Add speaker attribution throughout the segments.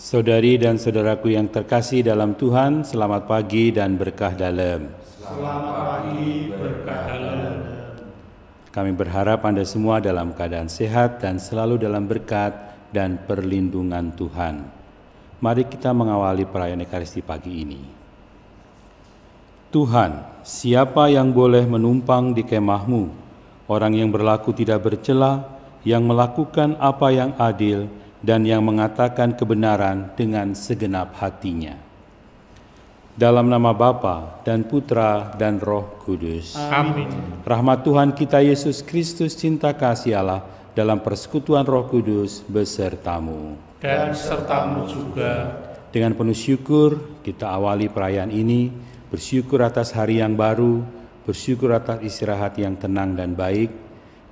Speaker 1: Saudari dan saudaraku yang terkasih dalam Tuhan, selamat pagi dan berkah dalam. Selamat pagi, berkah dalam. Kami berharap Anda semua dalam keadaan sehat dan selalu dalam berkat dan perlindungan Tuhan. Mari kita mengawali perayaan Ekaristi pagi ini. Tuhan, siapa yang boleh menumpang di kemahmu? Orang yang berlaku tidak bercela, yang melakukan apa yang adil, dan yang mengatakan kebenaran dengan segenap hatinya. Dalam nama Bapa dan Putra dan Roh Kudus. Amin. Rahmat Tuhan kita Yesus Kristus cinta kasih Allah dalam persekutuan Roh Kudus besertamu. Dan sertamu juga. Dengan penuh syukur kita awali perayaan ini bersyukur atas hari yang baru, bersyukur atas istirahat yang tenang dan baik,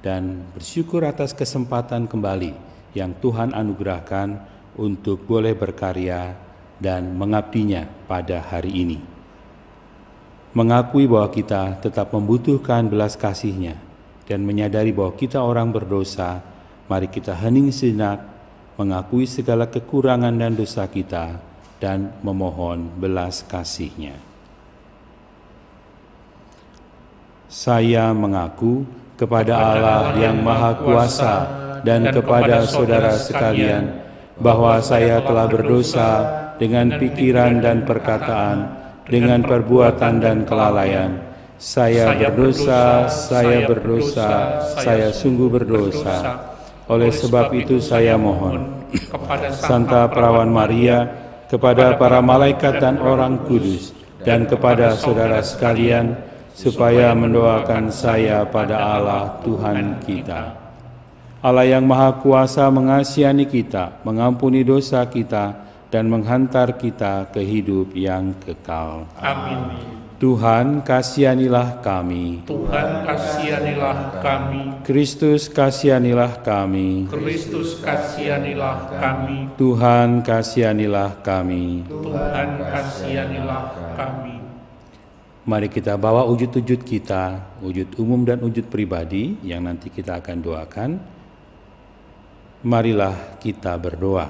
Speaker 1: dan bersyukur atas kesempatan kembali yang Tuhan anugerahkan untuk boleh berkarya dan mengabdinya pada hari ini. Mengakui bahwa kita tetap membutuhkan belas kasihnya dan menyadari bahwa kita orang berdosa, mari kita hening sinak, mengakui segala kekurangan dan dosa kita, dan memohon belas kasihnya. Saya mengaku kepada Allah yang Maha Kuasa dan kepada saudara sekalian bahwa saya telah berdosa dengan pikiran dan perkataan, dengan perbuatan dan kelalaian. Saya berdosa, saya berdosa, saya sungguh berdosa. Oleh sebab itu saya mohon kepada Santa Perawan Maria, kepada para malaikat dan orang kudus, dan kepada saudara sekalian, supaya mendoakan saya pada Allah Tuhan kita. Allah yang Maha Kuasa mengasihani kita, mengampuni dosa kita, dan menghantar kita ke hidup yang kekal. Amin. Tuhan, kasihanilah kami. Tuhan, kasihanilah kami. Kristus, kasihanilah kami. Kristus, kasihanilah kami. Tuhan, kasihanilah kami. Tuhan, kasihanilah kami. Mari kita bawa wujud-wujud kita, wujud umum dan wujud pribadi yang nanti kita akan doakan. Marilah kita berdoa.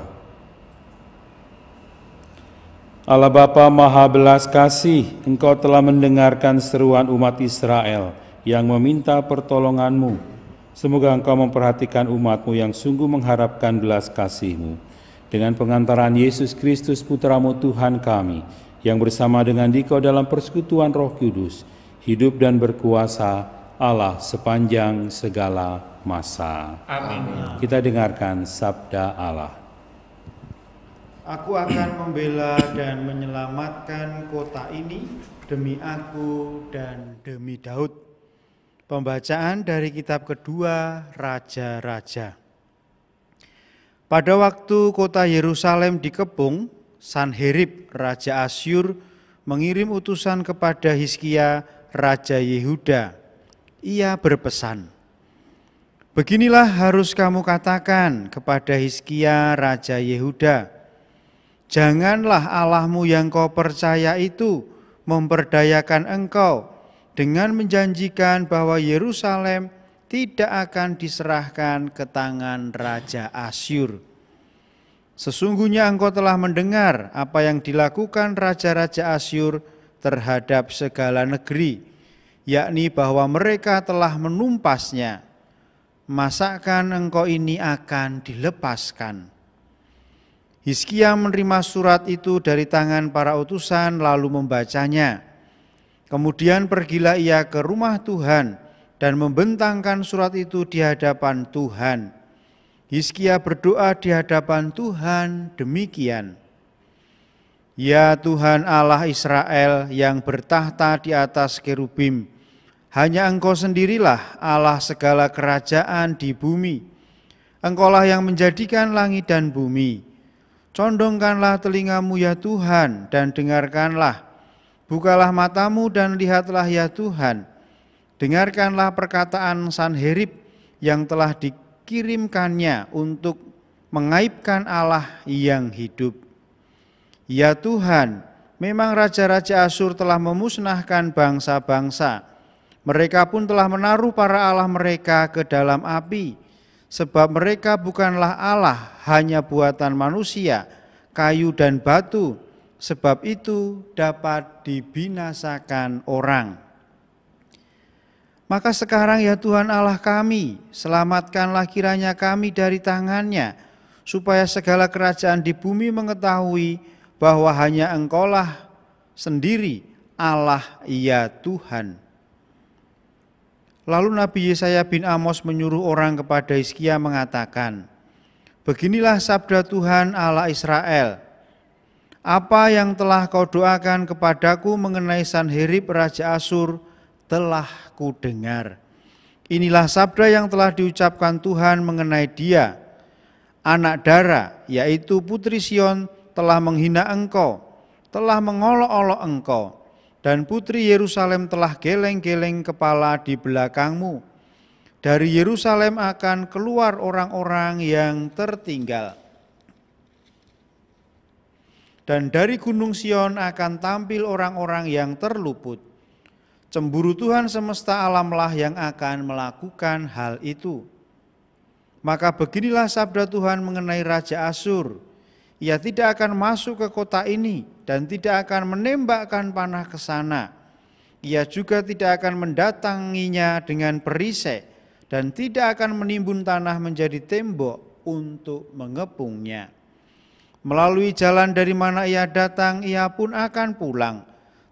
Speaker 1: Allah Bapa Maha Belas Kasih, Engkau telah mendengarkan seruan umat Israel yang meminta pertolonganmu. Semoga Engkau memperhatikan umatmu yang sungguh mengharapkan belas kasihmu. Dengan pengantaran Yesus Kristus Putramu Tuhan kami, yang bersama dengan Dikau dalam persekutuan roh kudus, hidup dan berkuasa Allah sepanjang segala masa. Amin. Kita dengarkan sabda Allah.
Speaker 2: Aku akan membela dan menyelamatkan kota ini demi aku dan demi Daud. Pembacaan dari kitab kedua Raja-Raja. Pada waktu kota Yerusalem dikepung, Sanherib Raja Asyur mengirim utusan kepada Hizkia Raja Yehuda. Ia berpesan, Beginilah harus kamu katakan kepada Hizkia Raja Yehuda, Janganlah Allahmu yang kau percaya itu memperdayakan engkau dengan menjanjikan bahwa Yerusalem tidak akan diserahkan ke tangan Raja Asyur. Sesungguhnya engkau telah mendengar apa yang dilakukan Raja-Raja Asyur terhadap segala negeri, yakni bahwa mereka telah menumpasnya masakan engkau ini akan dilepaskan. Hizkia menerima surat itu dari tangan para utusan lalu membacanya. Kemudian pergilah ia ke rumah Tuhan dan membentangkan surat itu di hadapan Tuhan. Hizkia berdoa di hadapan Tuhan demikian. Ya Tuhan Allah Israel yang bertahta di atas kerubim, hanya engkau sendirilah Allah segala kerajaan di bumi. Engkaulah yang menjadikan langit dan bumi. Condongkanlah telingamu ya Tuhan dan dengarkanlah. Bukalah matamu dan lihatlah ya Tuhan. Dengarkanlah perkataan Sanherib yang telah dikirimkannya untuk mengaibkan Allah yang hidup. Ya Tuhan, memang raja-raja Asur telah memusnahkan bangsa-bangsa mereka pun telah menaruh para Allah mereka ke dalam api, sebab mereka bukanlah Allah, hanya buatan manusia, kayu dan batu, sebab itu dapat dibinasakan orang. Maka sekarang ya Tuhan Allah kami, selamatkanlah kiranya kami dari tangannya, supaya segala kerajaan di bumi mengetahui bahwa hanya engkaulah sendiri Allah ya Tuhan. Lalu Nabi Yesaya bin Amos menyuruh orang kepada Hizkia mengatakan, Beginilah sabda Tuhan Allah Israel, apa yang telah kau doakan kepadaku mengenai Sanherib Raja Asur telah kudengar. Inilah sabda yang telah diucapkan Tuhan mengenai dia. Anak dara, yaitu putri Sion, telah menghina engkau, telah mengolok-olok engkau, dan putri Yerusalem telah geleng-geleng kepala di belakangmu. Dari Yerusalem akan keluar orang-orang yang tertinggal. Dan dari gunung Sion akan tampil orang-orang yang terluput. Cemburu Tuhan semesta alamlah yang akan melakukan hal itu. Maka beginilah sabda Tuhan mengenai Raja Asur ia tidak akan masuk ke kota ini dan tidak akan menembakkan panah ke sana. Ia juga tidak akan mendatanginya dengan perisai dan tidak akan menimbun tanah menjadi tembok untuk mengepungnya. Melalui jalan dari mana ia datang, ia pun akan pulang.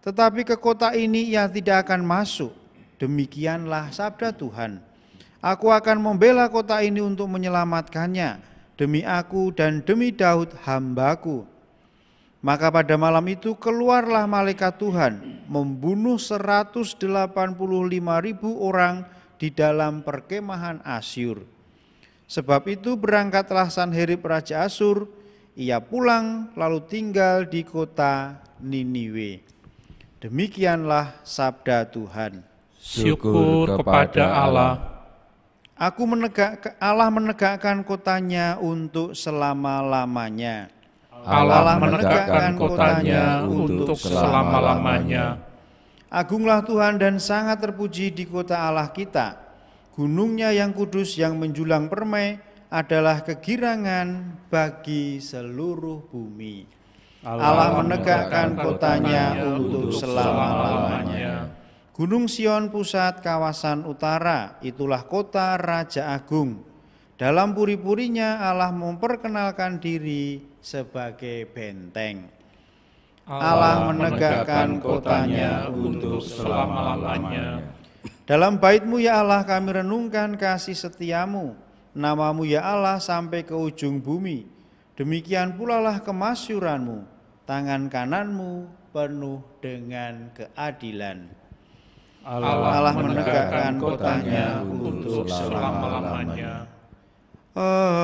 Speaker 2: Tetapi ke kota ini ia tidak akan masuk. Demikianlah sabda Tuhan. Aku akan membela kota ini untuk menyelamatkannya demi aku dan demi Daud hambaku. Maka pada malam itu keluarlah malaikat Tuhan membunuh 185 ribu orang di dalam perkemahan Asyur. Sebab itu berangkatlah Sanherib Raja Asyur, ia pulang lalu tinggal di kota Niniwe. Demikianlah sabda Tuhan. Syukur kepada Allah. Aku menegak Allah menegakkan kotanya untuk selama-lamanya. Allah, Allah menegakkan kotanya
Speaker 1: untuk selama-lamanya.
Speaker 2: Agunglah Tuhan dan sangat terpuji di kota Allah kita. Gunungnya yang kudus yang menjulang permai adalah kegirangan bagi seluruh bumi. Allah, Allah menegakkan kotanya untuk selama-lamanya. selama lamanya Gunung Sion pusat kawasan utara, itulah kota Raja Agung. Dalam puri-purinya Allah memperkenalkan diri sebagai benteng. Allah, menegakkan kotanya untuk selama-lamanya. Dalam baitmu ya Allah kami renungkan kasih setiamu, namamu ya Allah sampai ke ujung bumi. Demikian pula lah kemasyuranmu, tangan kananmu penuh dengan keadilan. Allah, Allah menegakkan kotanya untuk selama-lamanya. Haleluya,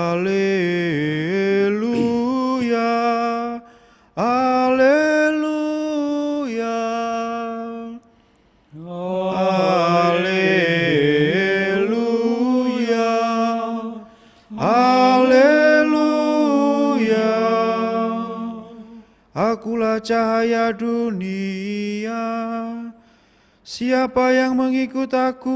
Speaker 2: haleluya, haleluya, haleluya. Akulah cahaya dunia. Siapa yang mengikut aku,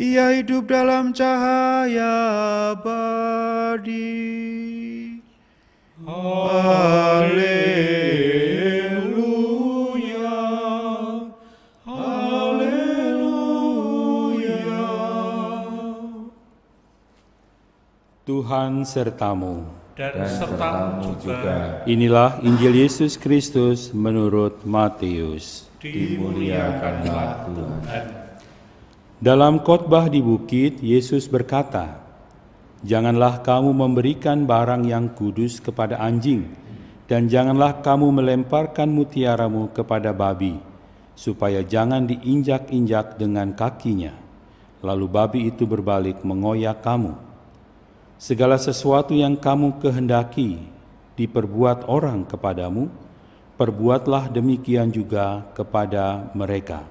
Speaker 2: ia hidup dalam cahaya abadi. Haleluya,
Speaker 3: haleluya.
Speaker 1: Tuhan sertamu dan, dan sertamu juga. Inilah Injil Yesus Kristus menurut Matius. Dimuliakanlah Tuhan. Dalam khotbah di bukit, Yesus berkata, Janganlah kamu memberikan barang yang kudus kepada anjing, dan janganlah kamu melemparkan mutiaramu kepada babi, supaya jangan diinjak-injak dengan kakinya. Lalu babi itu berbalik mengoyak kamu.' Segala sesuatu yang kamu kehendaki diperbuat orang kepadamu, perbuatlah demikian juga kepada mereka.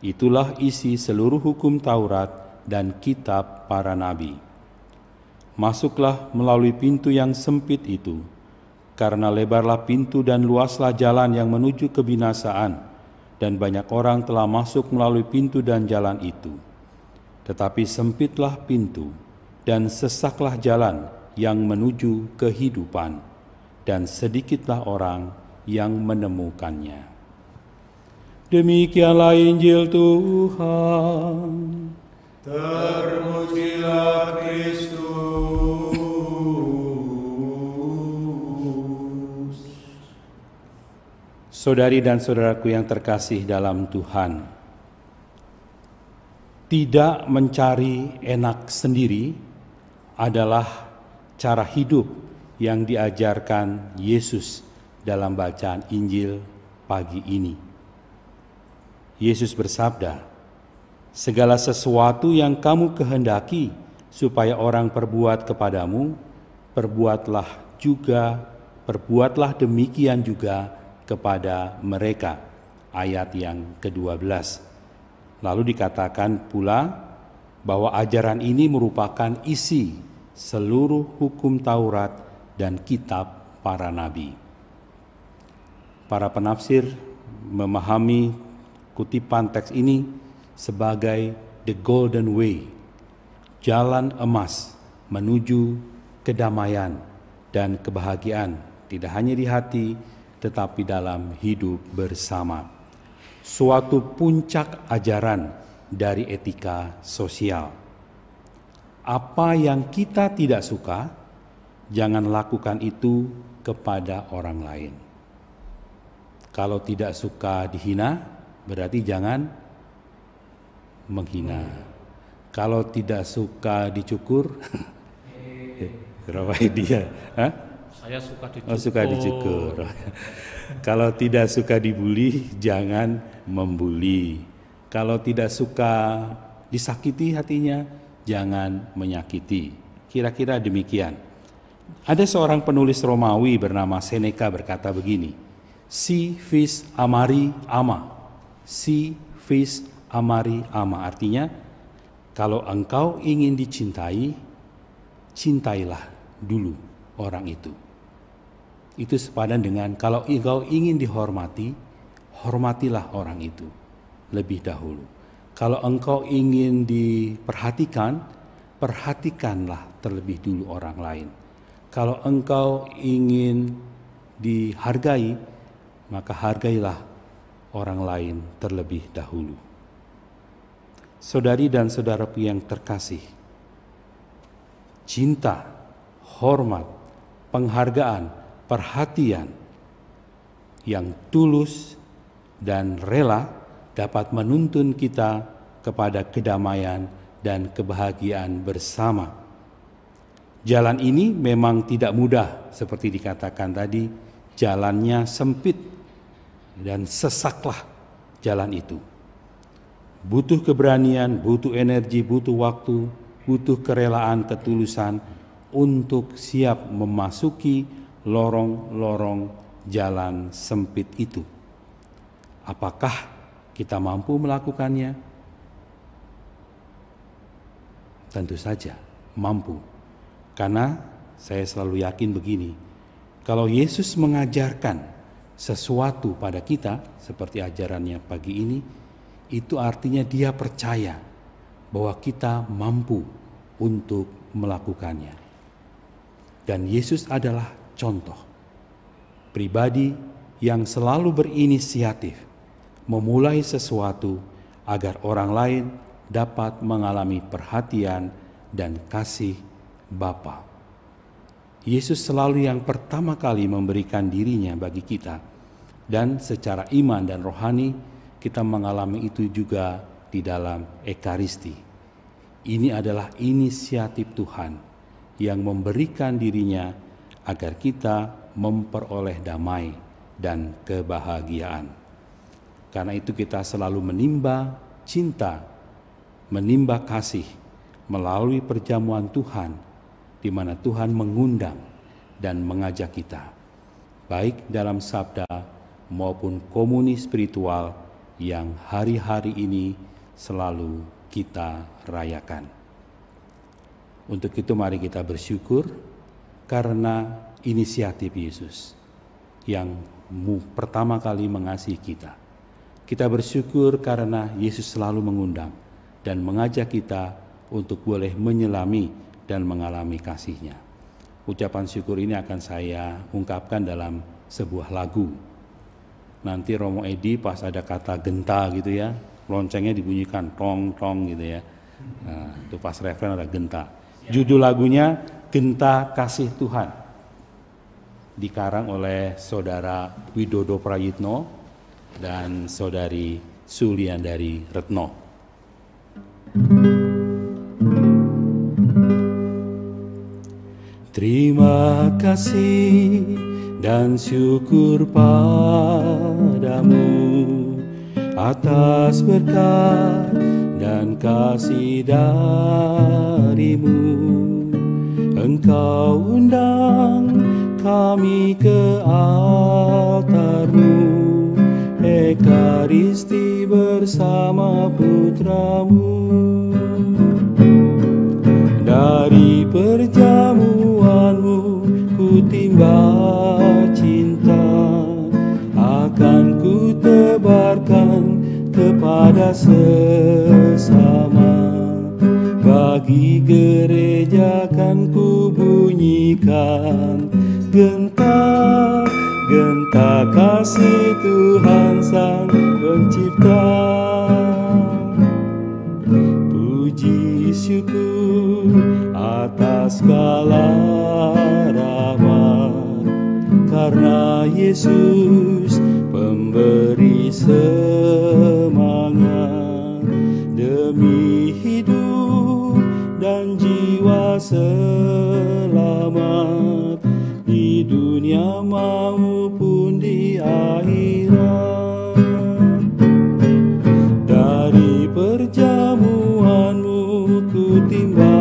Speaker 1: Itulah isi seluruh hukum Taurat dan kitab para nabi. Masuklah melalui pintu yang sempit itu, karena lebarlah pintu dan luaslah jalan yang menuju kebinasaan, dan banyak orang telah masuk melalui pintu dan jalan itu. Tetapi sempitlah pintu, dan sesaklah jalan yang menuju kehidupan, dan sedikitlah orang yang menemukannya.
Speaker 3: Demikianlah Injil Tuhan. Terpujilah Kristus.
Speaker 1: Saudari dan saudaraku yang terkasih dalam Tuhan, tidak mencari enak sendiri adalah cara hidup yang diajarkan Yesus dalam bacaan Injil pagi ini. Yesus bersabda, "Segala sesuatu yang kamu kehendaki supaya orang perbuat kepadamu, perbuatlah juga, perbuatlah demikian juga kepada mereka." Ayat yang ke-12. Lalu dikatakan pula bahwa ajaran ini merupakan isi seluruh hukum Taurat dan kitab para nabi. Para penafsir memahami kutipan teks ini sebagai the golden way, jalan emas menuju kedamaian dan kebahagiaan tidak hanya di hati tetapi dalam hidup bersama. Suatu puncak ajaran dari etika sosial apa yang kita tidak suka, jangan lakukan itu kepada orang lain. Kalau tidak suka dihina, berarti jangan menghina. Kalau tidak suka dicukur, berapa dia? Saya suka dicukur. Oh, suka dicukur. Kalau tidak suka dibully, jangan membuli. Kalau tidak suka disakiti hatinya, jangan menyakiti. Kira-kira demikian. Ada seorang penulis Romawi bernama Seneca berkata begini, Si vis amari ama. Si vis amari ama. Artinya, kalau engkau ingin dicintai, cintailah dulu orang itu. Itu sepadan dengan kalau engkau ingin dihormati, hormatilah orang itu lebih dahulu. Kalau engkau ingin diperhatikan, perhatikanlah terlebih dulu orang lain. Kalau engkau ingin dihargai, maka hargailah orang lain terlebih dahulu. Saudari dan saudaraku yang terkasih, cinta, hormat, penghargaan, perhatian yang tulus dan rela dapat menuntun kita kepada kedamaian dan kebahagiaan bersama. Jalan ini memang tidak mudah, seperti dikatakan tadi, jalannya sempit dan sesaklah jalan itu. Butuh keberanian, butuh energi, butuh waktu, butuh kerelaan, ketulusan untuk siap memasuki lorong-lorong jalan sempit itu. Apakah kita mampu melakukannya? Tentu saja mampu. Karena saya selalu yakin begini, kalau Yesus mengajarkan sesuatu pada kita seperti ajarannya pagi ini, itu artinya dia percaya bahwa kita mampu untuk melakukannya. Dan Yesus adalah contoh pribadi yang selalu berinisiatif memulai sesuatu agar orang lain dapat mengalami perhatian dan kasih Bapa. Yesus selalu yang pertama kali memberikan dirinya bagi kita dan secara iman dan rohani kita mengalami itu juga di dalam Ekaristi. Ini adalah inisiatif Tuhan yang memberikan dirinya agar kita memperoleh damai dan kebahagiaan. Karena itu kita selalu menimba cinta, menimba kasih melalui perjamuan Tuhan di mana Tuhan mengundang dan mengajak kita baik dalam sabda maupun komuni spiritual yang hari-hari ini selalu kita rayakan. Untuk itu mari kita bersyukur karena inisiatif Yesus yang pertama kali mengasihi kita kita bersyukur karena Yesus selalu mengundang dan mengajak kita untuk boleh menyelami dan mengalami kasihnya. Ucapan syukur ini akan saya ungkapkan dalam sebuah lagu. Nanti Romo Edi pas ada kata genta gitu ya, loncengnya dibunyikan tong tong gitu ya. Nah, itu pas referen ada genta. Judul lagunya Genta Kasih Tuhan. Dikarang oleh saudara Widodo Prayitno dan saudari Sulian dari Retno.
Speaker 3: Terima kasih dan syukur padamu atas berkat dan kasih darimu. Engkau undang kami ke altarmu ekaristi bersama putramu Dari perjamuanmu ku timba cinta Akan kutebarkan kepada sesama Bagi gereja kan kubunyikan bunyikan Genta kasih Tuhan Sang Pencipta Puji syukur atas segala rahmat Karena Yesus pemberi semangat Demi hidup dan jiwa semangat. dunia maupun di akhirat Dari perjamuanmu ku timba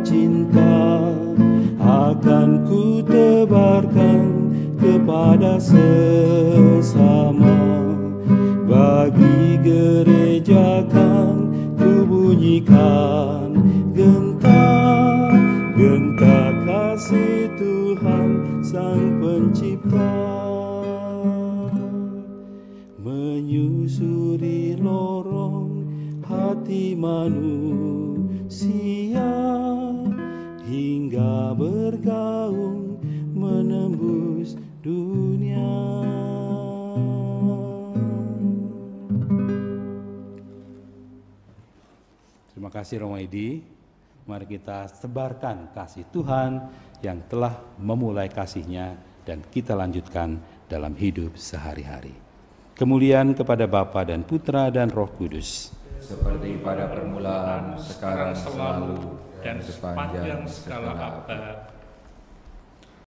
Speaker 3: cinta Akan ku tebarkan kepada semua
Speaker 1: kasih Edi. Mari kita sebarkan kasih Tuhan yang telah memulai kasihnya dan kita lanjutkan dalam hidup sehari-hari. Kemuliaan kepada Bapa dan Putra dan Roh Kudus.
Speaker 2: Seperti pada permulaan, sekarang, selalu, dan sepanjang segala
Speaker 1: abad